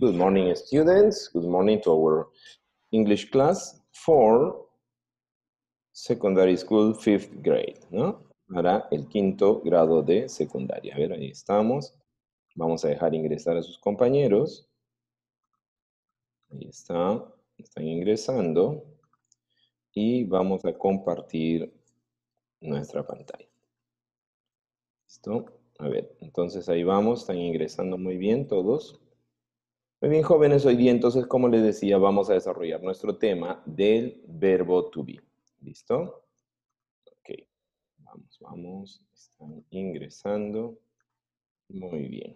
Good morning, students. Good morning to our English class for secondary school fifth grade, ¿no? Para el quinto grado de secundaria. A ver, ahí estamos. Vamos a dejar ingresar a sus compañeros. Ahí está. Están ingresando. Y vamos a compartir nuestra pantalla. ¿Listo? A ver, entonces ahí vamos. Están ingresando muy bien todos. Muy bien, jóvenes, hoy día entonces, como les decía, vamos a desarrollar nuestro tema del verbo to be. ¿Listo? Ok, vamos, vamos, están ingresando. Muy bien.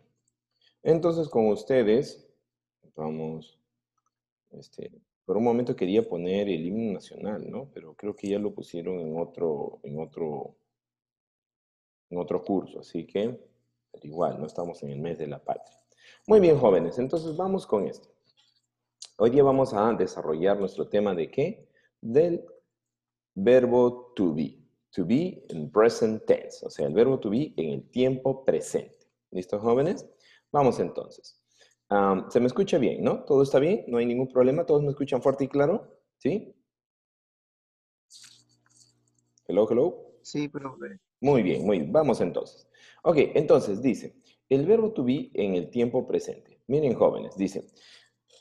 Entonces, con ustedes, vamos, este, por un momento quería poner el himno nacional, ¿no? Pero creo que ya lo pusieron en otro, en otro, en otro curso, así que, pero igual, no estamos en el mes de la patria. Muy bien, jóvenes, entonces vamos con esto. Hoy día vamos a desarrollar nuestro tema de qué? Del verbo to be. To be in present tense, o sea, el verbo to be en el tiempo presente. ¿Listos, jóvenes? Vamos entonces. ¿Se me escucha bien, no? ¿Todo está bien? ¿No hay ningún problema? ¿Todos me escuchan fuerte y claro? ¿Sí? Hello, hello. Sí, profe. Muy bien, muy bien. Vamos entonces. Ok, entonces dice, el verbo to be en el tiempo presente. Miren jóvenes, dice,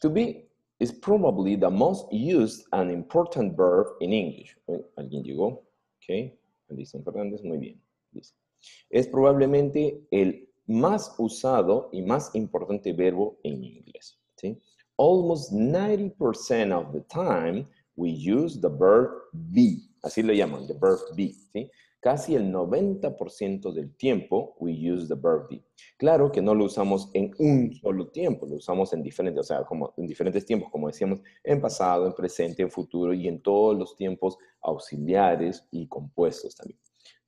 to be is probably the most used and important verb in English. Alguien llegó, ok, Alison Fernández, muy bien. Dice, es probablemente el más usado y más importante verbo en inglés. ¿sí? Almost 90% of the time we use the verb be. Así lo llaman, the verb be. ¿sí? Casi el 90% del tiempo we use the verb be. Claro que no lo usamos en un solo tiempo, lo usamos en diferentes, o sea, como en diferentes tiempos, como decíamos, en pasado, en presente, en futuro y en todos los tiempos auxiliares y compuestos también.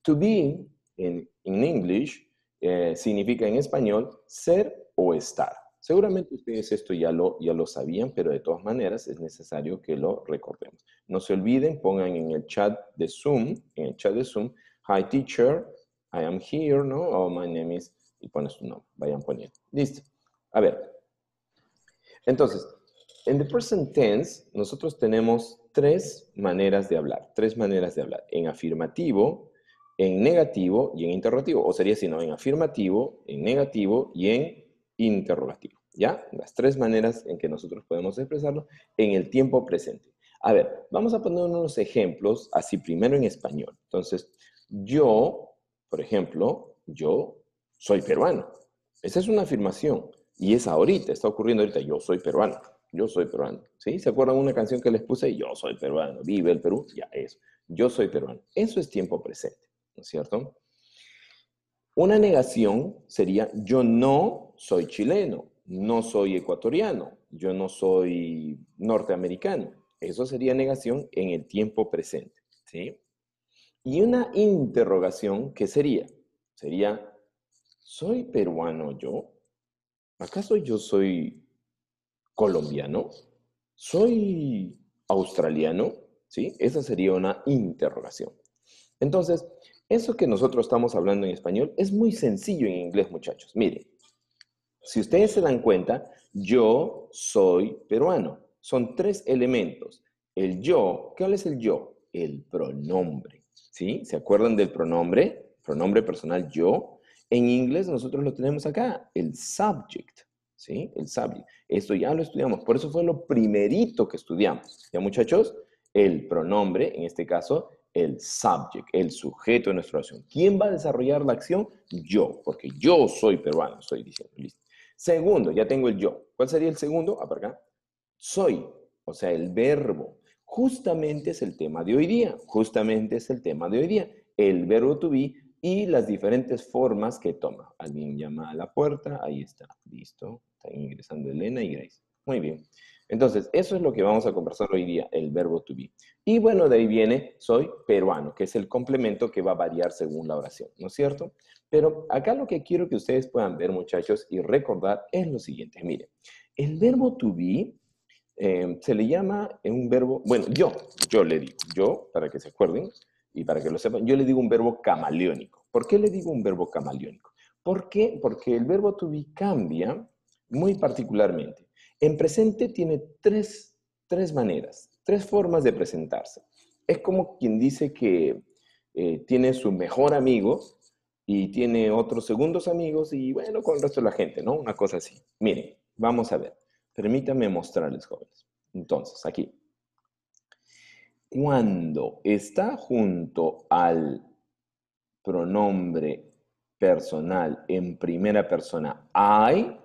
To be en English eh, significa en español ser o estar. Seguramente ustedes esto ya lo, ya lo sabían, pero de todas maneras es necesario que lo recordemos. No se olviden, pongan en el chat de Zoom, en el chat de Zoom, hi teacher, I am here, ¿no? Oh, my name is, y pones tu nombre, vayan poniendo. Listo. A ver. Entonces, en the present tense, nosotros tenemos tres maneras de hablar, tres maneras de hablar. En afirmativo, en negativo y en interrogativo. O sería, si no, en afirmativo, en negativo y en interrogativo. ¿Ya? Las tres maneras en que nosotros podemos expresarlo en el tiempo presente. A ver, vamos a poner unos ejemplos así primero en español. Entonces, yo, por ejemplo, yo soy peruano. Esa es una afirmación. Y es ahorita, está ocurriendo ahorita, yo soy peruano. Yo soy peruano. ¿Sí? ¿Se acuerdan una canción que les puse? Yo soy peruano, vive el Perú. Ya, es. Yo soy peruano. Eso es tiempo presente, ¿no es cierto? Una negación sería yo no soy chileno, no soy ecuatoriano, yo no soy norteamericano. Eso sería negación en el tiempo presente, ¿sí? y una interrogación que sería, sería, ¿soy peruano yo? ¿Acaso yo soy colombiano? ¿Soy australiano? ¿Sí? Esa sería una interrogación. Entonces, eso que nosotros estamos hablando en español es muy sencillo en inglés, muchachos. Miren, si ustedes se dan cuenta, yo soy peruano. Son tres elementos. El yo, ¿qué es el yo? El pronombre. ¿sí? ¿Se acuerdan del pronombre? Pronombre personal yo. En inglés nosotros lo tenemos acá, el subject, ¿sí? El subject. Esto ya lo estudiamos, por eso fue lo primerito que estudiamos. ¿Ya muchachos? El pronombre, en este caso, el subject, el sujeto de nuestra acción. ¿Quién va a desarrollar la acción? Yo, porque yo soy peruano, estoy diciendo, listo. Segundo, ya tengo el yo. ¿Cuál sería el segundo? Ah, para acá. Soy, o sea, el verbo justamente es el tema de hoy día, justamente es el tema de hoy día, el verbo to be y las diferentes formas que toma. Alguien llama a la puerta, ahí está, listo, está ingresando Elena y Grace. Muy bien. Entonces, eso es lo que vamos a conversar hoy día, el verbo to be. Y bueno, de ahí viene soy peruano, que es el complemento que va a variar según la oración, ¿no es cierto? Pero acá lo que quiero que ustedes puedan ver, muchachos, y recordar es lo siguiente. Miren, el verbo to be eh, se le llama en un verbo, bueno, yo, yo le digo, yo, para que se acuerden y para que lo sepan, yo le digo un verbo camaleónico. ¿Por qué le digo un verbo camaleónico? Porque Porque el verbo to be cambia muy particularmente. En presente tiene tres, tres maneras, tres formas de presentarse. Es como quien dice que eh, tiene su mejor amigo y tiene otros segundos amigos y bueno, con el resto de la gente, ¿no? Una cosa así. Miren, vamos a ver. Permítanme mostrarles, jóvenes. Entonces, aquí. Cuando está junto al pronombre personal en primera persona I,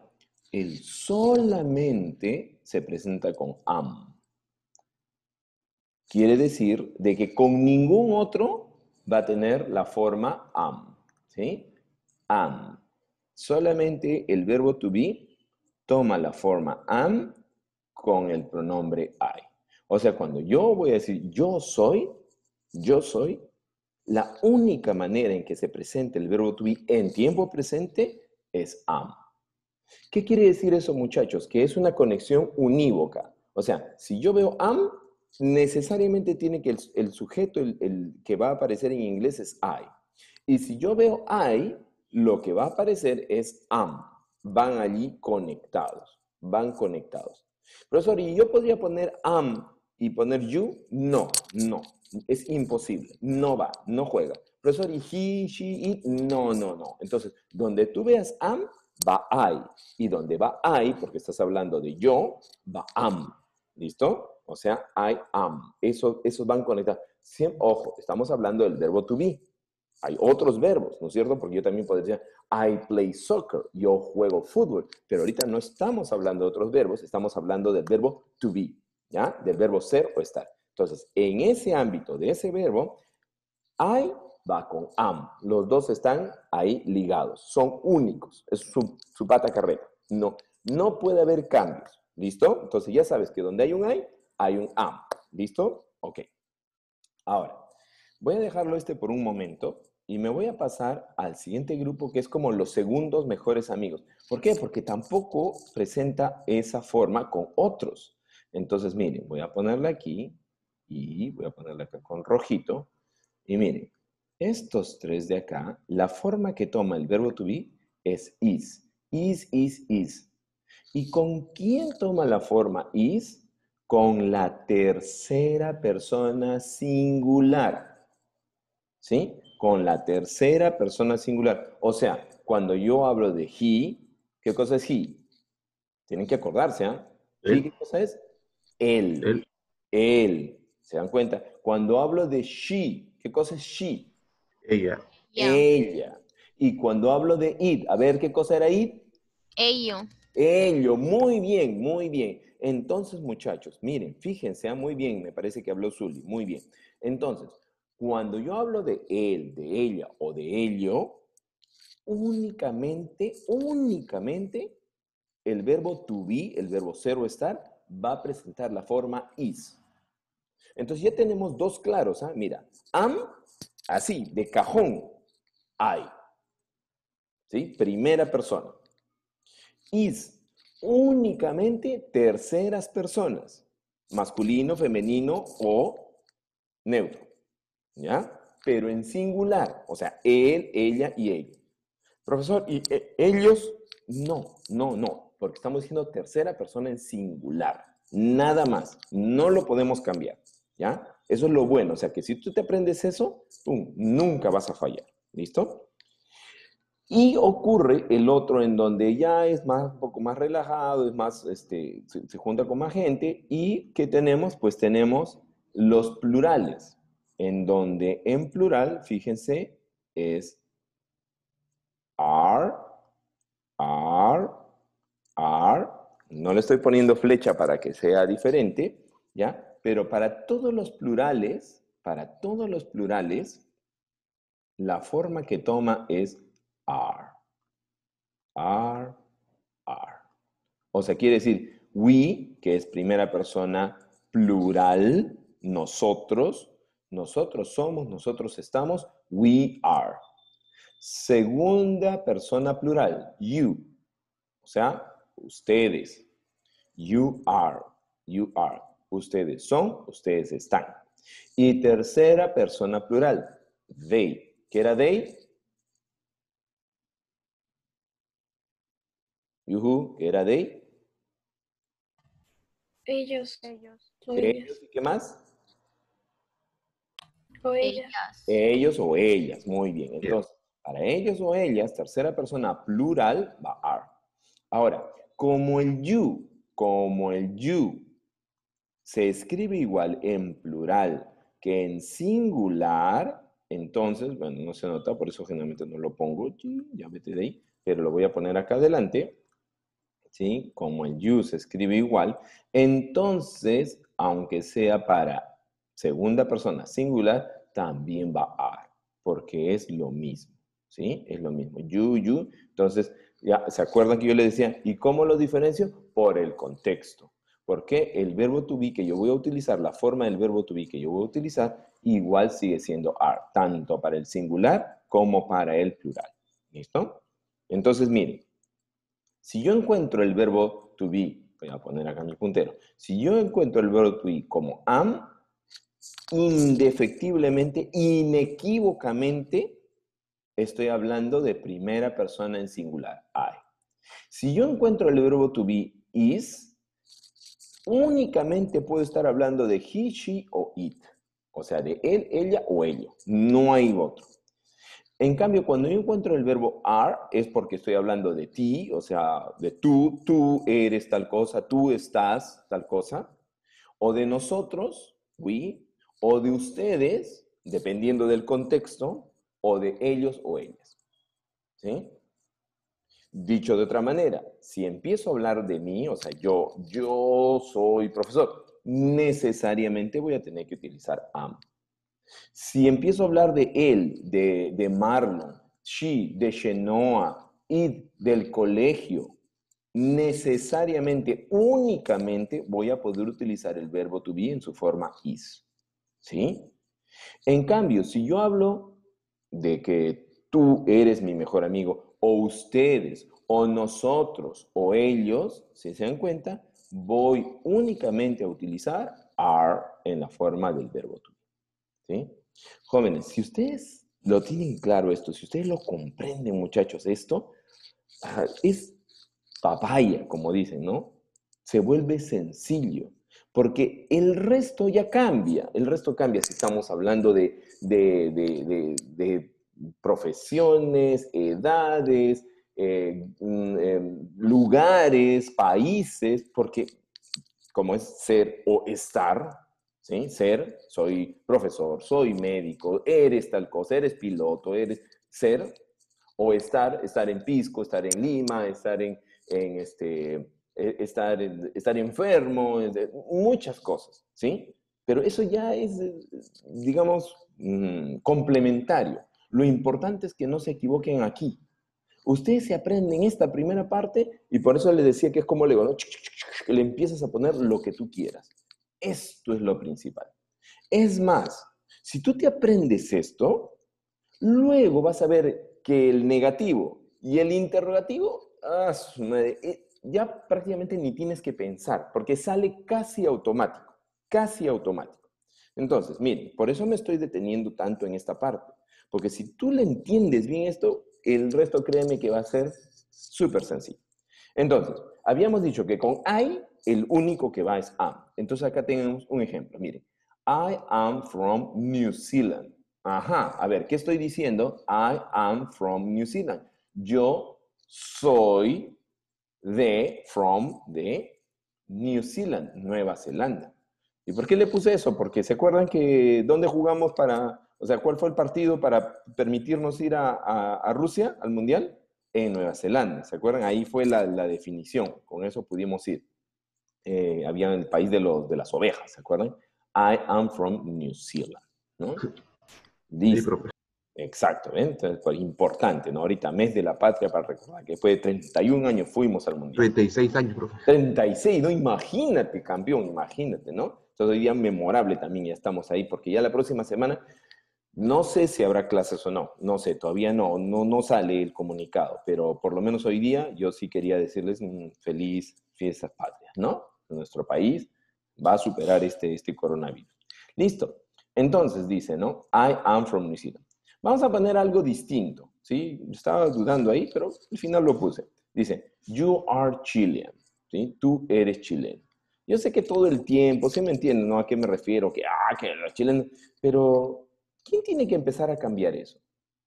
él solamente se presenta con am. Quiere decir de que con ningún otro va a tener la forma am. ¿Sí? Am. Solamente el verbo to be toma la forma am con el pronombre I. O sea, cuando yo voy a decir yo soy, yo soy, la única manera en que se presenta el verbo to be en tiempo presente es am. ¿Qué quiere decir eso, muchachos? Que es una conexión unívoca. O sea, si yo veo am, necesariamente tiene que el, sujeto que va a aparecer en inglés es I. Y si yo veo I, lo que va a aparecer es am van allí conectados, van conectados. Profesor, ¿y yo podría poner am y poner you? No, no, es imposible, no va, no juega. Profesor, ¿y he, she, it? No, no, no. Entonces, donde tú veas am, va I. Y donde va I, porque estás hablando de yo, va am. ¿Listo? O sea, I am. Eso, esos van conectados. ojo, estamos hablando del verbo to be. Hay otros verbos, ¿no es cierto? Porque yo también podría decir, I play soccer, yo juego fútbol. Pero ahorita no estamos hablando de otros verbos, estamos hablando del verbo to be, ¿ya? Del verbo ser o estar. Entonces, en ese ámbito de ese verbo, I va con am. Los dos están ahí ligados, son únicos. Es su, pata carrera. No, no puede haber cambios. ¿Listo? Entonces ya sabes que donde hay un I, hay un am. ¿Listo? Ok. Ahora, voy a dejarlo este por un momento y me voy a pasar al siguiente grupo que es como los segundos mejores amigos. ¿Por qué? Porque tampoco presenta esa forma con otros. Entonces, miren, voy a ponerla aquí y voy a ponerla acá con rojito. Y miren, estos tres de acá, la forma que toma el verbo to be es is. Is, is, is. ¿Y con quién toma la forma is? Con la tercera persona singular. ¿Sí? con la tercera persona singular. O sea, cuando yo hablo de he, ¿qué cosa es he? Tienen que acordarse, ¿ah? ¿eh? qué cosa es? Él. Él. ¿Se dan cuenta? Cuando hablo de she, ¿qué cosa es she? Ella. Ella. Y cuando hablo de it, a ver, ¿qué cosa era it? Ello. Ello, muy bien, muy bien. Entonces, muchachos, miren, fíjense, ¿ah? muy bien, me parece que habló Zully, muy bien. Entonces, cuando yo hablo de él, de ella o de ello, únicamente, únicamente el verbo to be, el verbo ser o estar, va a presentar la forma is. Entonces ya tenemos dos claros. ¿ah? Mira, am, así, de cajón, I. ¿Sí? Primera persona. Is, únicamente terceras personas, masculino, femenino o neutro. ¿ya? Pero en singular, o sea, él, ella y ellos. Profesor, y eh, ellos, no, no, no, porque estamos diciendo tercera persona en singular, nada más, no lo podemos cambiar, ¿ya? Eso es lo bueno, o sea que si tú te aprendes eso, nunca vas a fallar, ¿listo? Y ocurre el otro en donde ya es más, un poco más relajado, es más, este, se, se junta con más gente y ¿qué tenemos? Pues tenemos los plurales, en donde en plural, fíjense, es are, are, are. No le estoy poniendo flecha para que sea diferente, ¿ya? Pero para todos los plurales, para todos los plurales, la forma que toma es are. Are, are. O sea, quiere decir we, que es primera persona plural, nosotros, nosotros somos, nosotros estamos, we are. Segunda persona plural, you. O sea, ustedes. You are, you are. Ustedes son, ustedes están. Y tercera persona plural, they. ¿Qué era they? Yuhu, ¿qué era they? Ellos, ellos. Ellos, ¿y qué más? O ellas. Ellos o ellas, muy bien. Entonces, para ellos o ellas, tercera persona plural va R. Ahora, como el you, como el you se escribe igual en plural que en singular, entonces, bueno, no se nota, por eso generalmente no lo pongo, ya vete de ahí, pero lo voy a poner acá adelante, ¿sí? Como el you se escribe igual, entonces, aunque sea para segunda persona singular también va a, porque es lo mismo, ¿sí? Es lo mismo. You, you. Entonces, ya, ¿se acuerdan que yo les decía, ¿y cómo lo diferencio? Por el contexto. Porque el verbo to be que yo voy a utilizar, la forma del verbo to be que yo voy a utilizar, igual sigue siendo are, tanto para el singular como para el plural. ¿Listo? Entonces, miren, si yo encuentro el verbo to be, voy a poner acá mi puntero, si yo encuentro el verbo to be como am, indefectiblemente, inequívocamente, estoy hablando de primera persona en singular, I. Si yo encuentro el verbo to be is, únicamente puedo estar hablando de he, she o it. O sea, de él, ella o ello. No hay otro. En cambio, cuando yo encuentro el verbo are, es porque estoy hablando de ti, o sea, de tú, tú eres tal cosa, tú estás tal cosa, o de nosotros, we, o de ustedes, dependiendo del contexto, o de ellos o ellas. Dicho de otra manera, si empiezo a hablar de mí, o sea, yo, yo soy profesor, necesariamente voy a tener que utilizar am. Si empiezo a hablar de él, de, Marlon, she, de Shenoa, y del colegio, necesariamente, únicamente voy a poder utilizar el verbo to be en su forma is. ¿Sí? En cambio, si yo hablo de que tú eres mi mejor amigo, o ustedes, o nosotros, o ellos, si se dan cuenta, voy únicamente a utilizar are en la forma del verbo tú. ¿Sí? Jóvenes, si ustedes lo tienen claro esto, si ustedes lo comprenden, muchachos, esto ah, es papaya, como dicen, ¿no? Se vuelve sencillo porque el resto ya cambia, el resto cambia si estamos hablando de, profesiones, edades, eh, mm, em, lugares, países, porque como es ser o estar, ¿sí? Ser, soy profesor, soy médico, eres tal cosa, eres piloto, eres ser o estar, estar en Pisco, estar en Lima, estar en este, e, estar, eh, estar enfermo, muchas cosas, ¿sí? Pero eso ya es, eh, digamos, mm, complementario. Lo importante es que no se equivoquen aquí. Ustedes se aprenden esta primera parte y por eso les decía que es como Lego, le empiezas a poner lo que tú quieras. Esto es lo principal. Es más, si tú te aprendes esto, luego vas a ver que el negativo y el interrogativo, ah, ya prácticamente ni tienes que pensar, porque sale casi automático, casi automático. Entonces, miren, por eso me estoy deteniendo tanto en esta parte, porque si tú le entiendes bien esto, el resto créeme que va a ser súper sencillo. Entonces, habíamos dicho que con I, el único que va es a. Entonces acá tenemos un ejemplo, miren. I am from New Zealand. Ajá, a ver, ¿qué estoy diciendo? I am from New Zealand. Yo soy de, from, de New Zealand, Nueva Zelanda. ¿Y por qué le puse eso? Porque se acuerdan que dónde jugamos para, o sea, cuál fue el partido para permitirnos ir a, Rusia, al Mundial? En Nueva Zelanda, ¿se acuerdan? Ahí fue la, definición, con eso pudimos ir. Eh, había el país de, los, de las ovejas, ¿se acuerdan? I am from New Zealand, ¿no? Dice, sí, Exacto, entonces importante, ¿no? Ahorita, mes de la patria para recordar que después de 31 años fuimos al Mundial. 36 años, profe. 36, ¿no? Imagínate, campeón, imagínate, ¿no? Entonces hoy día memorable también, ya estamos ahí, porque ya la próxima semana, no sé si habrá clases o no, no sé, todavía no, no, sale el comunicado, pero por lo menos hoy día yo sí quería decirles feliz fiesta patria, ¿no? Nuestro país va a superar este, este coronavirus. Listo. Entonces dice, ¿no? I am from New Zealand. Vamos a poner algo distinto, ¿sí? Estaba dudando ahí, pero al final lo puse. Dice, you are Chilean, ¿sí? Tú eres chileno. Yo sé que todo el tiempo, ¿sí me entienden, ¿no? ¿A qué me refiero? Que, ah, que los chilenos, pero ¿quién tiene que empezar a cambiar eso?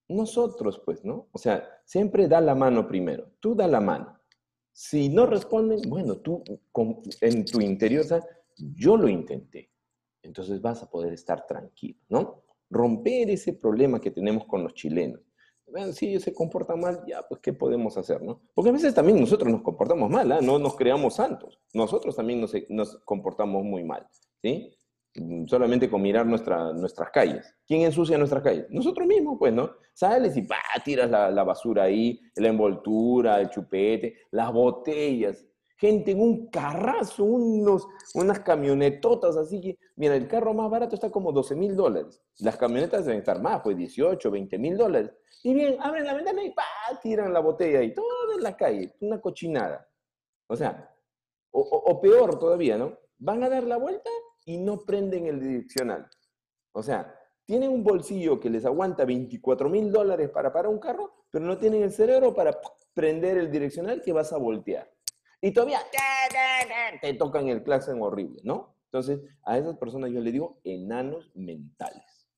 Nosotros, pues, ¿no? O sea, siempre da la mano primero, tú da la mano. Si no responden, bueno, tú en tu interior, o sea, yo lo intenté. Entonces vas a poder estar tranquilo, ¿no? romper ese problema que tenemos con los chilenos. si ellos se comportan mal, ya, pues, ¿qué podemos hacer, no? Porque a veces también nosotros nos comportamos mal, ¿eh? no nos creamos santos. Nosotros también nos, nos, comportamos muy mal, ¿sí? Mm, solamente con mirar nuestra, nuestras calles. ¿Quién ensucia nuestras calles? Nosotros mismos, pues, ¿no? Sales y tiras la, la basura ahí, la envoltura, el chupete, las botellas gente en un carrazo, unos, unas camionetotas, así que, mira, el carro más barato está como 12 mil dólares. Las camionetas deben estar más, pues 18, 20 mil dólares. Y bien, abren la ventana y tiran la botella y todo en la calle, una cochinada. O sea, o, o peor todavía, ¿no? Van a dar la vuelta y no prenden el direccional. O sea, tienen un bolsillo que les aguanta 24 mil dólares para parar un carro, pero no tienen el cerebro para prender el direccional que vas a voltear y todavía te tocan el claxon horrible, ¿no? Entonces, a esas personas yo le digo enanos mentales.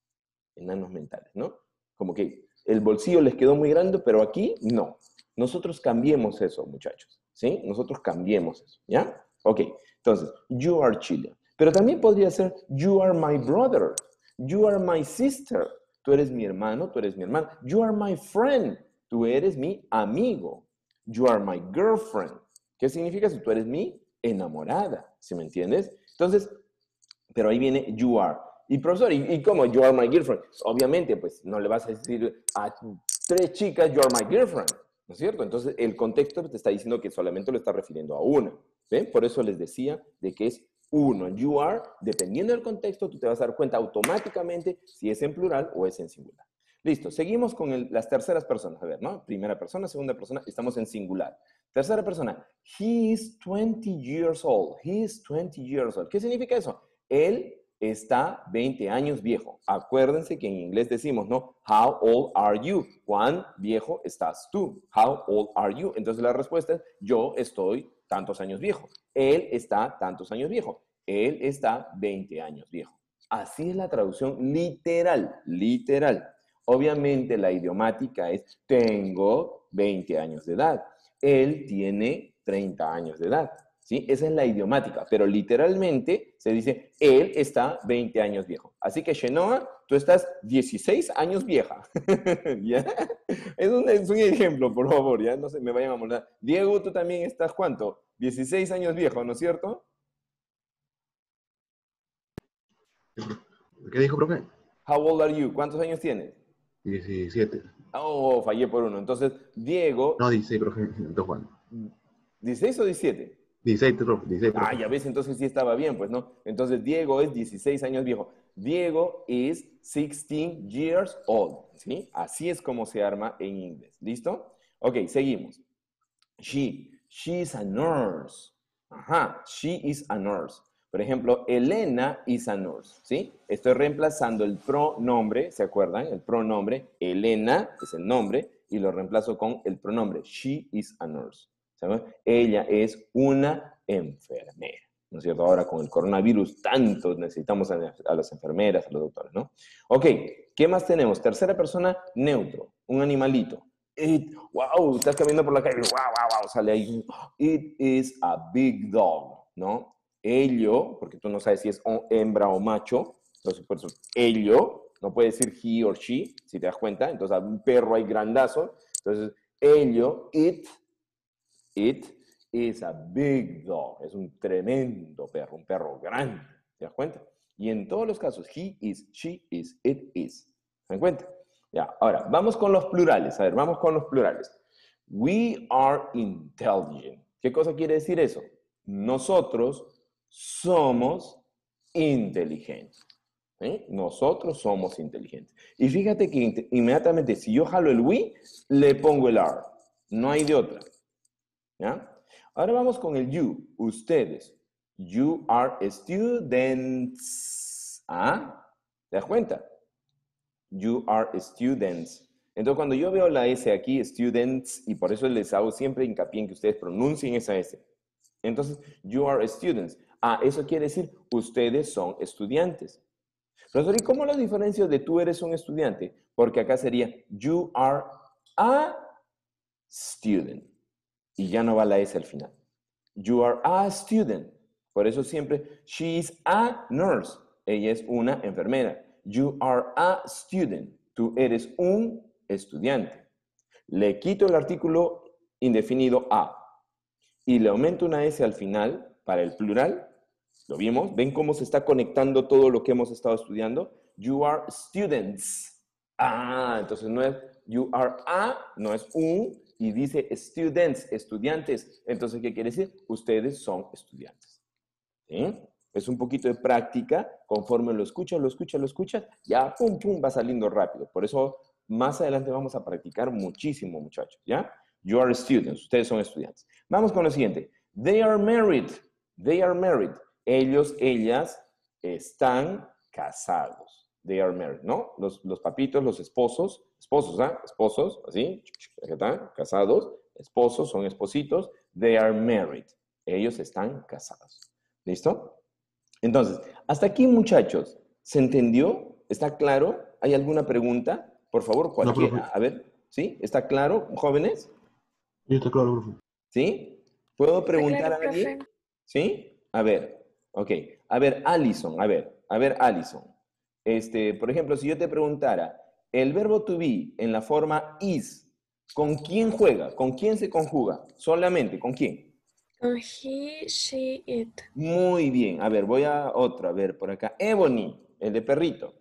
Enanos mentales, ¿no? Como que el bolsillo les quedó muy grande, pero aquí no. Nosotros cambiemos eso, muchachos, ¿sí? Nosotros cambiemos eso, ¿ya? Ok, entonces, you are Chile. Pero también podría ser, you are my brother, you are my sister, tú eres mi hermano, tú eres mi hermana, you are my friend, tú eres mi amigo, you are my girlfriend, ¿Qué significa si Tú eres mi enamorada, ¿sí me entiendes? Entonces, pero ahí viene you are. Y profesor, ¿y, cómo? You are my girlfriend. Obviamente, pues no le vas a decir a tres chicas, you are my girlfriend, ¿no es cierto? Entonces, el contexto te está diciendo que solamente lo está refiriendo a una. ¿Ven? Por eso les decía de que es uno. You are, dependiendo del contexto, tú te vas a dar cuenta automáticamente si es en plural o es en singular. Listo, seguimos con las terceras personas. A ver, ¿no? Primera persona, segunda persona, estamos en singular. Tercera persona, he is 20 years old. He is 20 years old. ¿Qué significa eso? Él está 20 años viejo. Acuérdense que en inglés decimos, ¿no? How old are you? ¿Cuán viejo estás tú? How old are you? Entonces la respuesta es, yo estoy tantos años viejo. Él está tantos años viejo. Él está 20 años viejo. Así es la traducción literal, literal. Obviamente la idiomática es, tengo 20 años de edad él tiene 30 años de edad. ¿sí? Esa es la idiomática, pero literalmente se dice, él está 20 años viejo. Así que Shenoa, tú estás 16 años vieja. Es un, ejemplo, por favor, ya no se me vayan a molestar. Diego, tú también estás cuánto? 16 años viejo, ¿no es cierto? ¿Qué dijo, profe? How old are you? ¿Cuántos años tienes? 17. Ah, oh, oh, fallé por uno. Entonces, Diego. No, 16, profe, Juan. ¿16 o 17? 16, profe, Ah, ya ves, entonces sí estaba bien, pues, ¿no? Entonces, Diego es 16 años viejo. Diego is 16 years old, Así es como se arma en inglés. ¿Listo? Ok, seguimos. She. She is a nurse. Ajá, she is a nurse. Por ejemplo, Elena is a nurse, ¿sí? Estoy reemplazando el pronombre, ¿se acuerdan? El pronombre, Elena es el nombre, y lo reemplazo con el pronombre, she is a nurse. ¿sabes? Ella es una enfermera, ¿no es cierto? Ahora con el coronavirus tanto necesitamos a, las enfermeras, a los doctores, ¿no? Ok, ¿qué más tenemos? Tercera persona, neutro, un animalito. It, wow, estás caminando por la calle, wow, wow, wow, sale ahí. It is a big dog, ¿no? ello, porque tú no sabes si es hembra o macho, entonces por eso ello, no puede decir he or she, si te das cuenta, entonces un perro hay grandazo, entonces ello, it, it is a big dog, es un tremendo perro, un perro grande, ¿te das cuenta? Y en todos los casos, he is, she is, it is, ¿te das cuenta? Ya, ahora, vamos con los plurales, a ver, vamos con los plurales. We are intelligent. ¿Qué cosa quiere decir eso? Nosotros somos inteligentes. Nosotros somos inteligentes. Y fíjate que inmediatamente, si yo jalo el we, le pongo el are. No hay de otra. Ahora vamos con el you, ustedes. You are students. ¿Ah? ¿Te das cuenta? You are students. Entonces, cuando yo veo la S aquí, students, y por eso les hago siempre hincapié en que ustedes pronuncien esa S. Entonces, you are students. Ah, eso quiere decir, ustedes son estudiantes. Profesor, ¿y cómo lo diferencio de tú eres un estudiante? Porque acá sería, you are a student. Y ya no va la S al final. You are a student. Por eso siempre, she is a nurse. Ella es una enfermera. You are a student. Tú eres un estudiante. Le quito el artículo indefinido a y le aumento una S al final para el plural ¿Lo vimos? ¿Ven cómo se está conectando todo lo que hemos estado estudiando? You are students. Ah, entonces no es you are a, no es un, y dice students, estudiantes. Entonces, ¿qué quiere decir? Ustedes son estudiantes. Es un poquito de práctica, conforme lo escuchas, lo escuchas, lo escuchas, ya pum, pum, va saliendo rápido. Por eso, más adelante vamos a practicar muchísimo, muchachos, ¿ya? You are students, ustedes son estudiantes. Vamos con lo siguiente. They are married. They are married ellos, ellas están casados. They are married, ¿no? Los, papitos, los esposos, esposos, ¿ah? Esposos, así, ¿Qué tal? casados, esposos, son espositos, they are married. Ellos están casados. ¿Listo? Entonces, hasta aquí, muchachos, ¿se entendió? ¿Está claro? ¿Hay alguna pregunta? Por favor, cualquiera. a ver, ¿sí? ¿Está claro, jóvenes? Sí, está claro, profe. ¿Sí? ¿Puedo preguntar a alguien? ¿Sí? A ver, Ok, a ver, Alison, a ver, a ver, Allison. Este, por ejemplo, si yo te preguntara, el verbo to be en la forma is, ¿con quién juega? ¿Con quién se conjuga? Solamente, ¿con quién? Con he, she, it. Muy bien, a ver, voy a otro, a ver, por acá. Ebony, el de perrito.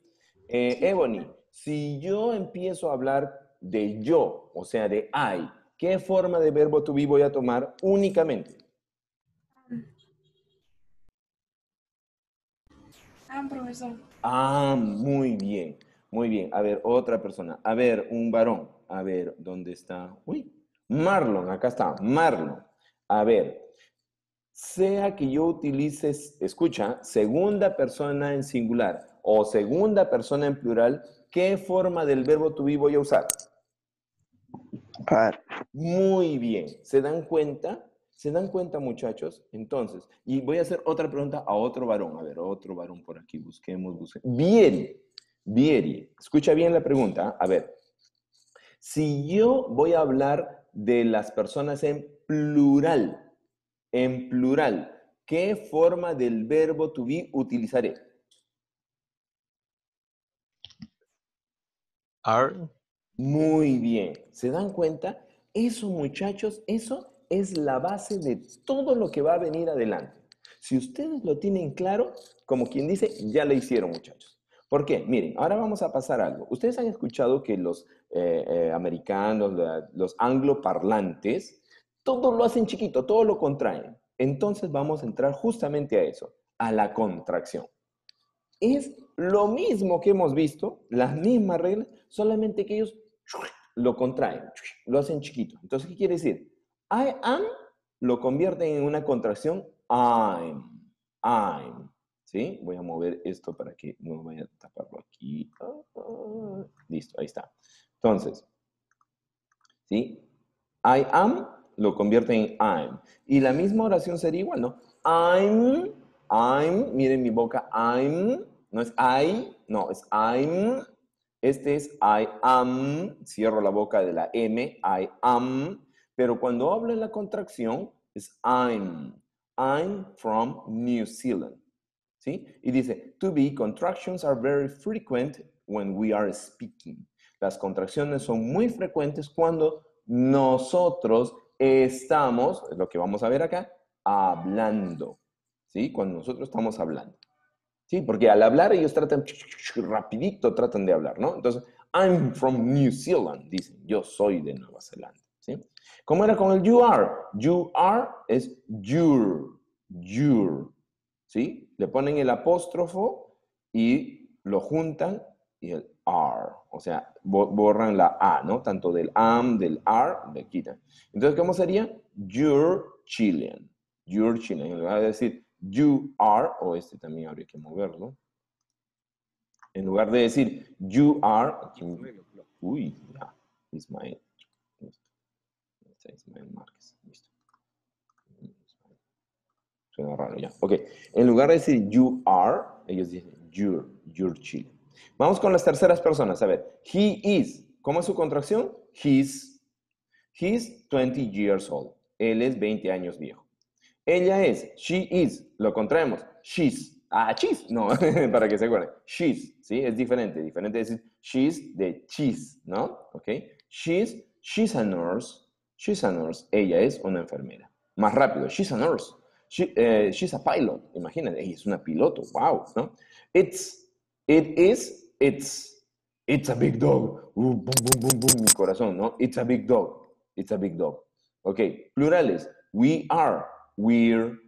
Eh, Ebony, si yo empiezo a hablar de yo, o sea, de I, ¿qué forma de verbo to be voy a tomar únicamente? Ah, profesor. Ah, muy bien, muy bien. A ver, otra persona. A ver, un varón. A ver, ¿dónde está? Uy, Marlon, acá está, Marlon. A ver, sea que yo utilice, escucha, segunda persona en singular o segunda persona en plural, ¿qué forma del verbo to voy a usar? Muy bien. ¿Se dan cuenta? ¿Se dan cuenta, muchachos? Entonces, y voy a hacer otra pregunta a otro varón. A ver, otro varón por aquí. Busquemos, busquemos. Vieri. Vieri. Escucha bien la pregunta. A ver. Si yo voy a hablar de las personas en plural, en plural, ¿qué forma del verbo to be utilizaré? Are. Muy bien. ¿Se dan cuenta? Eso, muchachos, eso es la base de todo lo que va a venir adelante. Si ustedes lo tienen claro, como quien dice, ya lo hicieron muchachos. ¿Por qué? Miren, ahora vamos a pasar algo. Ustedes han escuchado que los eh, eh, americanos, los angloparlantes, todo lo hacen chiquito, todo lo contraen. Entonces vamos a entrar justamente a eso, a la contracción. Es lo mismo que hemos visto, las mismas reglas, solamente que ellos lo contraen, lo hacen chiquito. Entonces, ¿qué quiere decir? I am lo convierte en una contracción I'm. I'm. ¿Sí? Voy a mover esto para que no vaya a taparlo aquí. Listo, ahí está. Entonces, ¿sí? I am lo convierte en I'm. Y la misma oración sería igual, ¿no? I'm, I'm, miren mi boca, I'm, no es I, no, es I'm. Este es I am, cierro la boca de la M, I am, pero cuando habla la contracción es I'm. I'm from New Zealand. ¿Sí? Y dice, to be contractions are very frequent when we are speaking. Las contracciones son muy frecuentes cuando nosotros estamos, lo que vamos a ver acá, hablando. ¿Sí? Cuando nosotros estamos hablando. ¿Sí? Porque al hablar ellos tratan rapidito, tratan de hablar, ¿no? Entonces, I'm from New Zealand, dicen, yo soy de Nueva Zelanda. ¿Cómo era con el you are? You are es your, your. ¿Sí? Le ponen el apóstrofo y lo juntan y el are. O sea, borran la A, ¿no? Tanto del am, del are, le quitan. Entonces, ¿cómo sería? Your Chilean. Your Chilean. En lugar de decir you are, o este también habría que moverlo. En lugar de decir you are, uy, ya, Ismael. Ok. En lugar de decir you are, ellos dicen you're, you're Chile. Vamos con las terceras personas. A ver, he is. ¿Cómo es su contracción? He's. He's 20 years old. Él es 20 años viejo. Ella es. She is. Lo contraemos. She's. Ah, she's. No, para que se acuerden. She's. ¿Sí? Es diferente. Diferente es decir she's de cheese, ¿no? Ok. She's. She's a nurse. She's a nurse. Ella es una enfermera. Más rápido. She's a nurse. Eh, she's a pilot. Imagínate, ella es una piloto. Wow, ¿no? It's, it is, it's, it's a big dog. Uh, boom, boom, boom, boom, mi corazón, ¿no? It's a big dog. It's a big dog. Ok, plurales. We are, we're,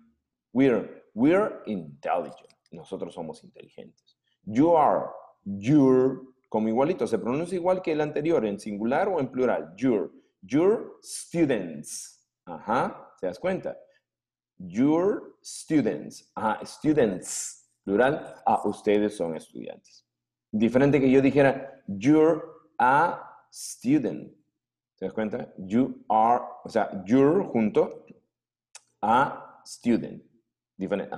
we're, we're intelligent. Nosotros somos inteligentes. You are, you're, como igualito, se pronuncia igual que el anterior, en singular o en plural. You're. Your students. Ajá, das cuenta? Your students. Ajá, students. Plural, a ustedes son estudiantes. Diferente que yo dijera, you're a student. ¿Se das cuenta? You are, o sea, you're junto a student. Diferente.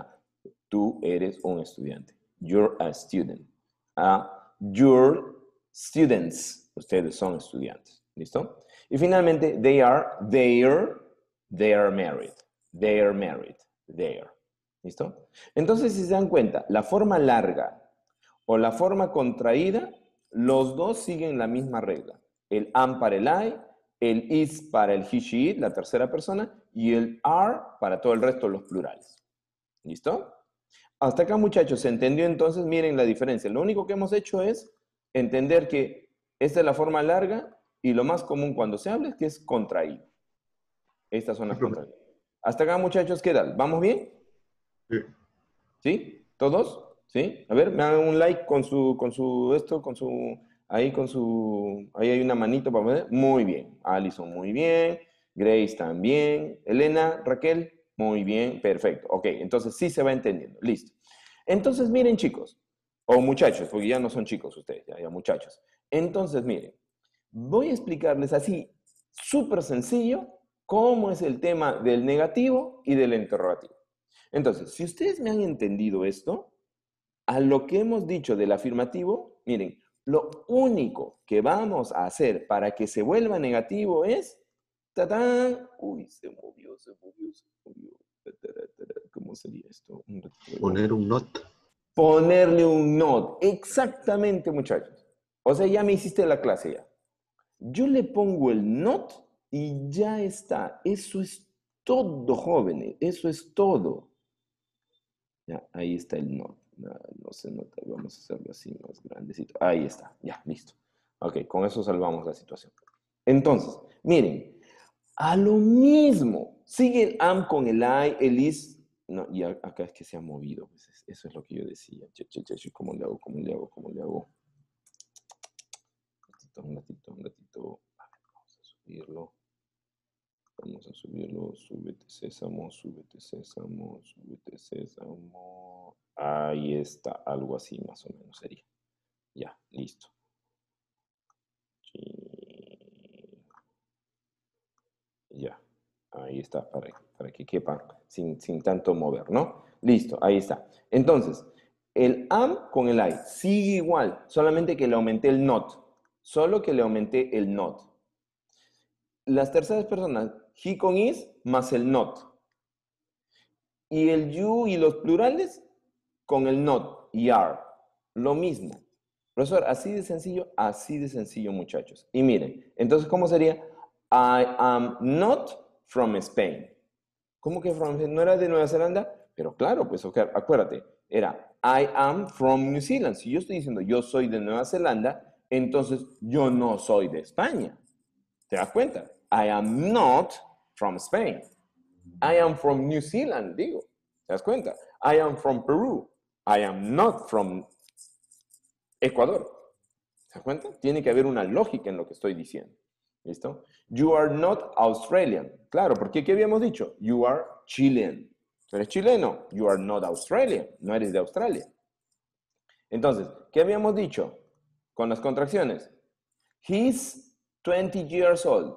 tú eres un estudiante. You're a student. your students. Ustedes son estudiantes. ¿Listo? Y finalmente, they are, are, they are married, they are married, are. ¿Listo? Entonces, si se dan cuenta, la forma larga o la forma contraída, los dos siguen la misma regla. El am para el I, el is para el he, she, it, la tercera persona, y el are para todo el resto, los plurales. ¿Listo? Hasta acá, muchachos, ¿se entendió entonces? Miren la diferencia. Lo único que hemos hecho es entender que esta es la forma larga y lo más común cuando se habla es que es contraído. Estas son las contraídas. Hasta acá, muchachos, ¿qué tal? ¿Vamos bien? Sí. ¿Sí? ¿Todos? ¿Sí? A ver, me hagan un like con su, con su, esto, con su, ahí con su, ahí hay una manito para ver. Muy bien. Alison, muy bien. Grace también. Elena, Raquel, muy bien. Perfecto. Ok, entonces sí se va entendiendo. Listo. Entonces, miren, chicos, o muchachos, porque ya no son chicos ustedes, ya, ya muchachos. Entonces, miren, voy a explicarles así, súper sencillo, cómo es el tema del negativo y del interrogativo. Entonces, si ustedes me han entendido esto, a lo que hemos dicho del afirmativo, miren, lo único que vamos a hacer para que se vuelva negativo es... Uy, se movió, se movió, se movió. ¿Cómo sería esto? Poner un not. Ponerle un not. Exactamente, muchachos. O sea, ya me hiciste la clase ya. Yo le pongo el not y ya está. Eso es todo, jóvenes. Eso es todo. Ya, ahí está el not. No, se nota. Vamos a hacerlo así más grandecito. Ahí está. Ya, listo. Ok, con eso salvamos la situación. Entonces, miren, a lo mismo. Sigue el am con el I, el is. No, y acá es que se ha movido. Pues, eso es lo que yo decía. ¿Cómo le hago? ¿Cómo le hago? ¿Cómo le hago? un ratito, un ratito. vamos a subirlo. Vamos a subirlo. Súbete sésamo, súbete sésamo, súbete sésamo. Ahí está, algo así más o menos sería. Ya, listo. Ya, ahí está, para, para que quepa sin, sin tanto mover, ¿no? Listo, ahí está. Entonces, el am con el I sigue igual, solamente que le aumenté el not solo que le aumenté el not. Las terceras personas, he con is más el not. Y el you y los plurales con el not y are. Lo mismo. Profesor, así de sencillo, así de sencillo, muchachos. Y miren, entonces, ¿cómo sería? I am not from Spain. ¿Cómo que from? ¿No era de Nueva Zelanda? Pero claro, pues acuérdate, era I am from New Zealand. Si yo estoy diciendo yo soy de Nueva Zelanda, entonces yo no soy de España. ¿Te das cuenta? I am not from Spain. I am from New Zealand, digo. ¿Te das cuenta? I am from Peru. I am not from Ecuador. ¿Te das cuenta? Tiene que haber una lógica en lo que estoy diciendo. ¿Listo? You are not Australian. Claro, porque ¿qué habíamos dicho? You are Chilean. Tú eres chileno. You are not Australian. No eres de Australia. Entonces, ¿qué habíamos dicho? con las contracciones. He's 20 years old.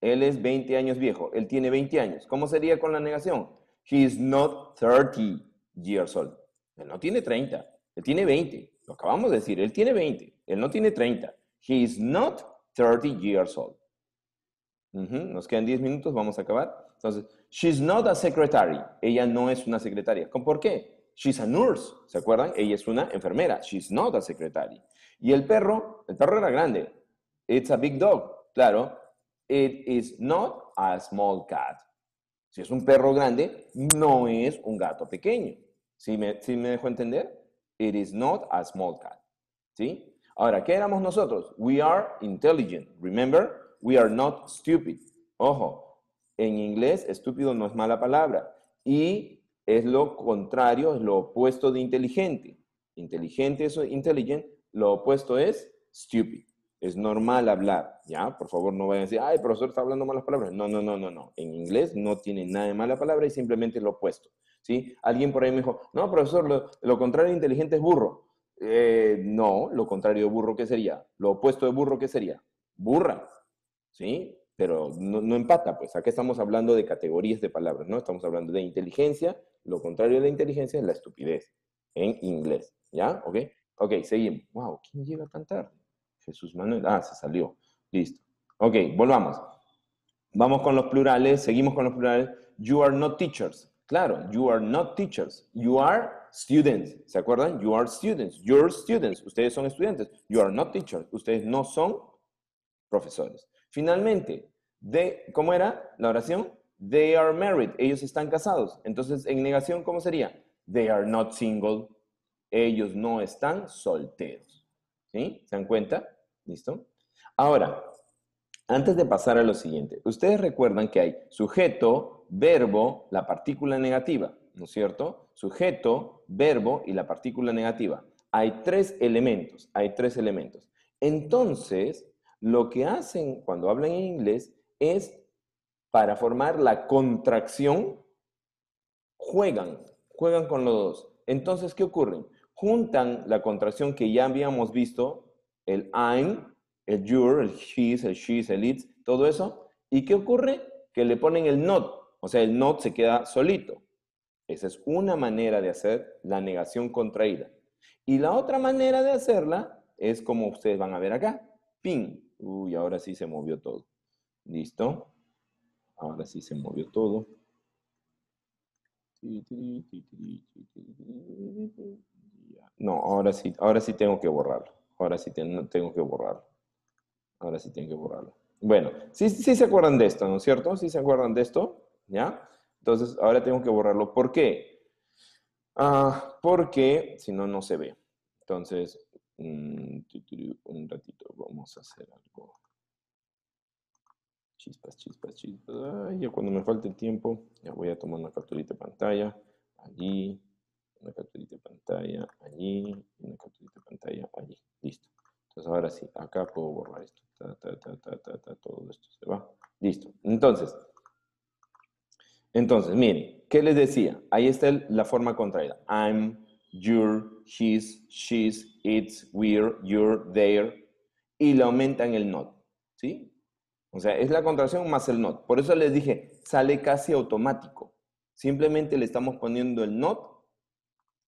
Él es 20 años viejo. Él tiene 20 años. ¿Cómo sería con la negación? He's not 30 years old. Él no tiene 30. Él tiene 20. Lo acabamos de decir. Él tiene 20. Él no tiene 30. He's not 30 years old. Nos quedan 10 minutos. Vamos a acabar. Entonces, she's not a secretary. Ella no es una secretaria. con ¿Por qué? she's a nurse, ¿se acuerdan? Ella es una enfermera, she's not a secretary. Y el perro, el perro era grande, it's a big dog, claro, it is not a small cat. Si es un perro grande, no es un gato pequeño. ¿Sí me, dejo entender? It is not a small cat. ¿Sí? Ahora, ¿qué éramos nosotros? We are intelligent. Remember, we are not stupid. Ojo, en inglés, estúpido no es mala palabra. Y es lo contrario, es lo opuesto de inteligente. Inteligente es inteligente lo opuesto es stupid. Es normal hablar, ¿ya? Por favor, no vayan a decir, ay, el profesor está hablando malas palabras. No, no, no, no, no. En inglés no tiene nada de mala palabra y simplemente lo opuesto, ¿sí? Alguien por ahí me dijo, no, profesor, lo, lo contrario de inteligente es burro. Eh, no, lo contrario de burro, ¿qué sería? Lo opuesto de burro, ¿qué sería? Burra, ¿sí? Pero no, empata, pues. Acá estamos hablando de categorías de palabras, ¿no? Estamos hablando de inteligencia lo contrario de la inteligencia es la estupidez, en inglés. ¿Ya? ¿Ok? Ok, seguimos. Wow, ¿quién llega a cantar? Jesús Manuel. Ah, se salió. Listo. Ok, volvamos. Vamos con los plurales, seguimos con los plurales. You are not teachers. Claro, you are not teachers. You are students. ¿Se acuerdan? You are students. You're students. Ustedes son estudiantes. You are not teachers. Ustedes no son profesores. Finalmente, de, ¿cómo era la oración? They are married. Ellos están casados. Entonces, en negación, ¿cómo sería? They are not single. Ellos no están solteros. ¿Sí? ¿Se dan cuenta? ¿Listo? Ahora, antes de pasar a lo siguiente, ustedes recuerdan que hay sujeto, verbo, la partícula negativa, ¿no es cierto? Sujeto, verbo y la partícula negativa. Hay tres elementos, hay tres elementos. Entonces, lo que hacen cuando hablan en inglés es para formar la contracción, juegan, juegan con los dos. Entonces, ¿qué ocurre? Juntan la contracción que ya habíamos visto, el I'm, el your, el she's, el she's, el it's, todo eso. ¿Y qué ocurre? Que le ponen el not, o sea, el not se queda solito. Esa es una manera de hacer la negación contraída. Y la otra manera de hacerla es como ustedes van a ver acá. Pin. Uy, ahora sí se movió todo. ¿Listo? Ahora sí se movió todo. No, ahora sí, ahora sí tengo que borrarlo. Ahora sí tengo que borrarlo. Ahora sí tengo que borrarlo. Bueno, sí, se acuerdan de esto, ¿no es cierto? Sí se acuerdan de esto, ¿ya? Entonces, ahora tengo que borrarlo. ¿Por qué? porque si no, no se ve. Entonces, un ratito, vamos a hacer algo. Chispas, chispas, chispas. Ay, cuando me falte el tiempo, ya voy a tomar una capturita de pantalla. Allí, una capturita de pantalla, allí, una capturita de pantalla, allí. Listo. Entonces ahora sí, acá puedo borrar esto. todo esto se va. Listo. Entonces, entonces, miren, ¿qué les decía? Ahí está la forma contraída. I'm, you're his, she's, it's, we're, you're, there. Y le aumentan el not. ¿Sí? O sea, es la contracción más el not. Por eso les dije, sale casi automático. Simplemente le estamos poniendo el not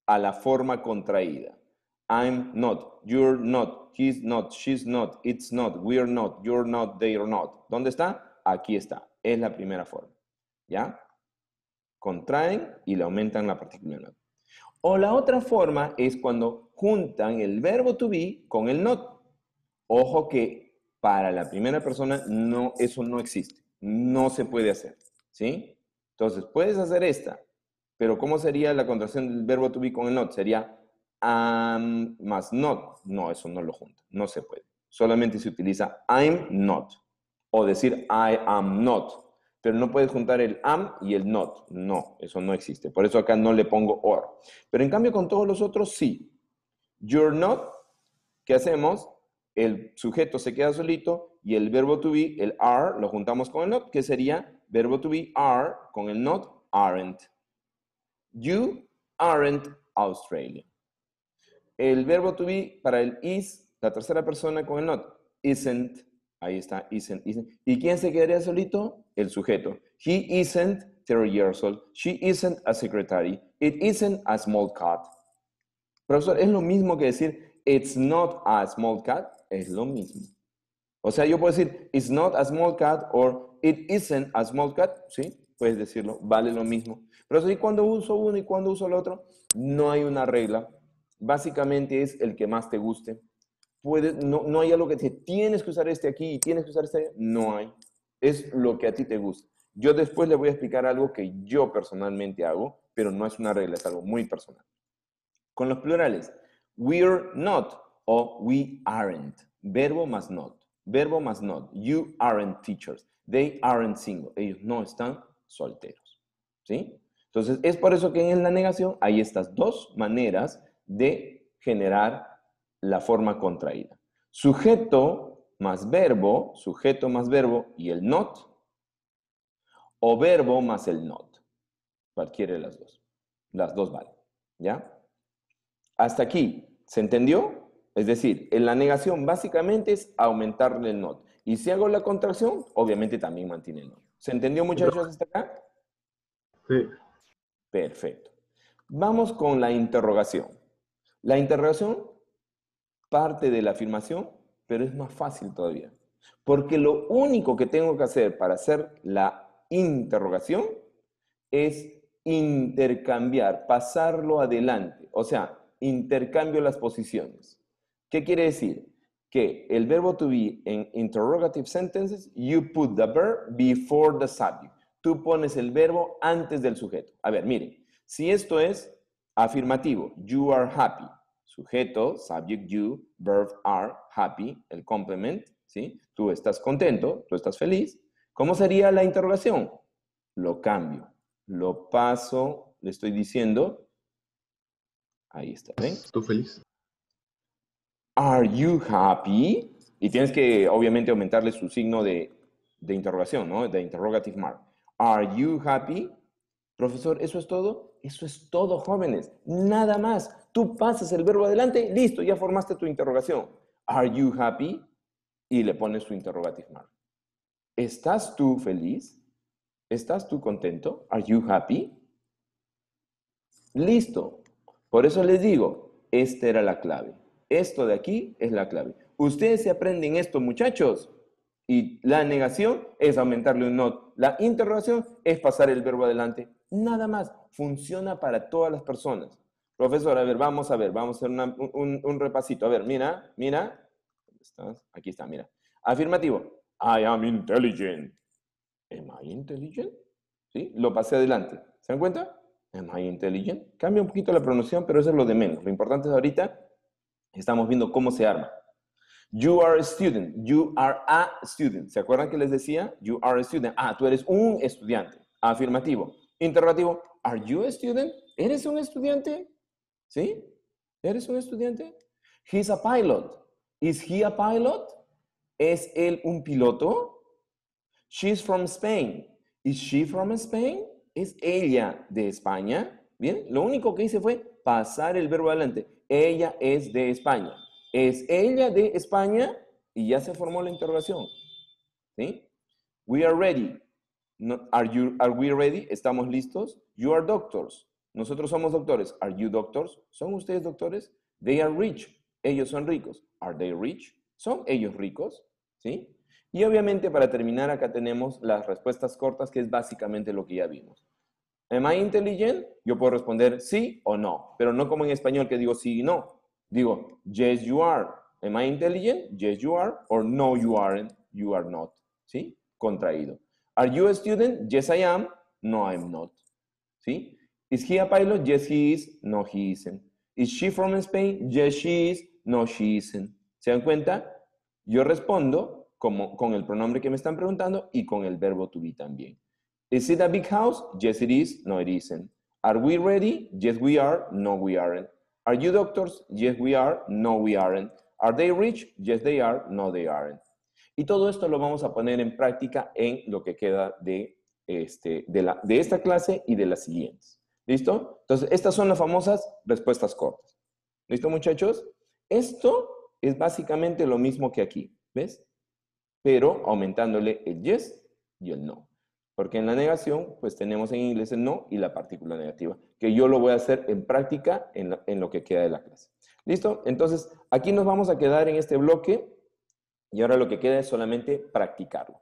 a la forma contraída. I'm not, you're not, he's not, she's not, it's not, we're not, you're not, they're not. ¿Dónde está? Aquí está. Es la primera forma. ¿Ya? Contraen y le aumentan la partícula O la otra forma es cuando juntan el verbo to be con el not. Ojo que para la primera persona no, eso no existe, no se puede hacer, ¿sí? Entonces, puedes hacer esta, pero ¿cómo sería la contracción del verbo to be con el not? Sería am más not. No, eso no lo junta, no se puede. Solamente se utiliza I'm not o decir I am not, pero no puedes juntar el am y el not. No, eso no existe. Por eso acá no le pongo or. Pero en cambio con todos los otros sí. You're not, ¿qué hacemos? el sujeto se queda solito y el verbo to be, el are, lo juntamos con el not, que sería verbo to be are con el not aren't. You aren't Australian. El verbo to be para el is, la tercera persona con el not, isn't. Ahí está, isn't, isn't. ¿Y quién se quedaría solito? El sujeto. He isn't 30 years old. She isn't a secretary. It isn't a small cat. Profesor, ¿es lo mismo que decir it's not a small cat? es lo mismo. O sea, yo puedo decir, it's not a small cat or it isn't a small cat, ¿sí? Puedes decirlo, vale lo mismo. Pero si cuando uso uno y cuando uso el otro, no hay una regla. Básicamente es el que más te guste. Puedes, no, hay algo que te tienes que usar este aquí y tienes que usar este No hay. Es lo que a ti te gusta. Yo después le voy a explicar algo que yo personalmente hago, pero no es una regla, es algo muy personal. Con los plurales, we're not, o we aren't. Verbo más not. Verbo más not. You aren't teachers. They aren't single. Ellos no están solteros. ¿Sí? Entonces, es por eso que en la negación hay estas dos maneras de generar la forma contraída. Sujeto más verbo, sujeto más verbo y el not, o verbo más el not. Cualquiera de las dos. Las dos valen. ¿Ya? Hasta aquí. ¿Se entendió? Es decir, en la negación básicamente es aumentarle el not. Y si hago la contracción, obviamente también mantiene el not. ¿Se entendió muchachos hasta acá? Sí. Perfecto. Vamos con la interrogación. La interrogación parte de la afirmación, pero es más fácil todavía. Porque lo único que tengo que hacer para hacer la interrogación es intercambiar, pasarlo adelante. O sea, intercambio las posiciones. ¿Qué quiere decir? Que el verbo to be en interrogative sentences, you put the verb before the subject. Tú pones el verbo antes del sujeto. A ver, miren, si esto es afirmativo, you are happy. Sujeto, subject you, verb are, happy, el complement, ¿sí? Tú estás contento, tú estás feliz. ¿Cómo sería la interrogación? Lo cambio, lo paso, le estoy diciendo. Ahí está, ¿ven? Tú feliz. ¿Are you happy? Y tienes que, obviamente, aumentarle su signo de, interrogación, ¿no? De interrogative mark. ¿Are you happy? Profesor, ¿eso es todo? Eso es todo, jóvenes. Nada más. Tú pasas el verbo adelante, listo, ya formaste tu interrogación. ¿Are you happy? Y le pones su interrogative mark. ¿Estás tú feliz? ¿Estás tú contento? ¿Are you happy? Listo. Por eso les digo, esta era la clave. Esto de aquí es la clave. Ustedes se aprenden esto, muchachos. Y la negación es aumentarle un not. La interrogación es pasar el verbo adelante. Nada más. Funciona para todas las personas. Profesor, a ver, vamos a ver, vamos a hacer un, repasito. A ver, mira, mira. ¿Dónde estás? Aquí está, mira. Afirmativo. I am intelligent. Am I intelligent? ¿Sí? Lo pasé adelante. ¿Se dan cuenta? Am I intelligent? Cambia un poquito la pronunciación, pero eso es lo de menos. Lo importante es ahorita Estamos viendo cómo se arma. You are a student. You are a student. ¿Se acuerdan que les decía? You are a student. Ah, tú eres un estudiante. Afirmativo. Interrogativo. Are you a student? ¿Eres un estudiante? ¿Sí? ¿Eres un estudiante? He's a pilot. Is he a pilot? ¿Es él un piloto? She's from Spain. Is she from Spain? ¿Es ella de España? Bien, lo único que hice fue pasar el verbo adelante ella es de España. ¿Es ella de España? Y ya se formó la interrogación. ¿Sí? We are ready. are, you, we ready? ¿Estamos listos? You are doctors. Nosotros somos doctores. Are you doctors? ¿Son ustedes doctores? They are rich. Ellos son ricos. Are they rich? ¿Son ellos ricos? ¿Sí? Y obviamente para terminar acá tenemos las respuestas cortas, que es básicamente lo que ya vimos. ¿Am I intelligent? Yo puedo responder sí o no, pero no como en español que digo sí y no. Digo, yes, you are. ¿Am I intelligent? Yes, you are. Or no, you aren't. You are not. ¿Sí? Contraído. ¿Are you a student? Yes, I am. No, I'm not. ¿Sí? ¿Is he a pilot? Yes, he is. No, he isn't. ¿Is she from Spain? Yes, she is. No, she isn't. ¿Se dan cuenta? Yo respondo como, con el pronombre que me están preguntando y con el verbo to be también. Is it a big house? Yes, it is. No, it isn't. Are we ready? Yes, we are. No, we aren't. Are you doctors? Yes, we are. No, we aren't. Are they rich? Yes, they are. No, they aren't. Y todo esto lo vamos a poner en práctica en lo que queda de, este, de, la, de esta clase y de las siguientes. ¿Listo? Entonces, estas son las famosas respuestas cortas. ¿Listo, muchachos? Esto es básicamente lo mismo que aquí, ¿ves? Pero aumentándole el yes y el no. Porque en la negación, pues tenemos en inglés el no y la partícula negativa, que yo lo voy a hacer en práctica en, en lo que queda de la clase. ¿Listo? Entonces, aquí nos vamos a quedar en este bloque y ahora lo que queda es solamente practicarlo.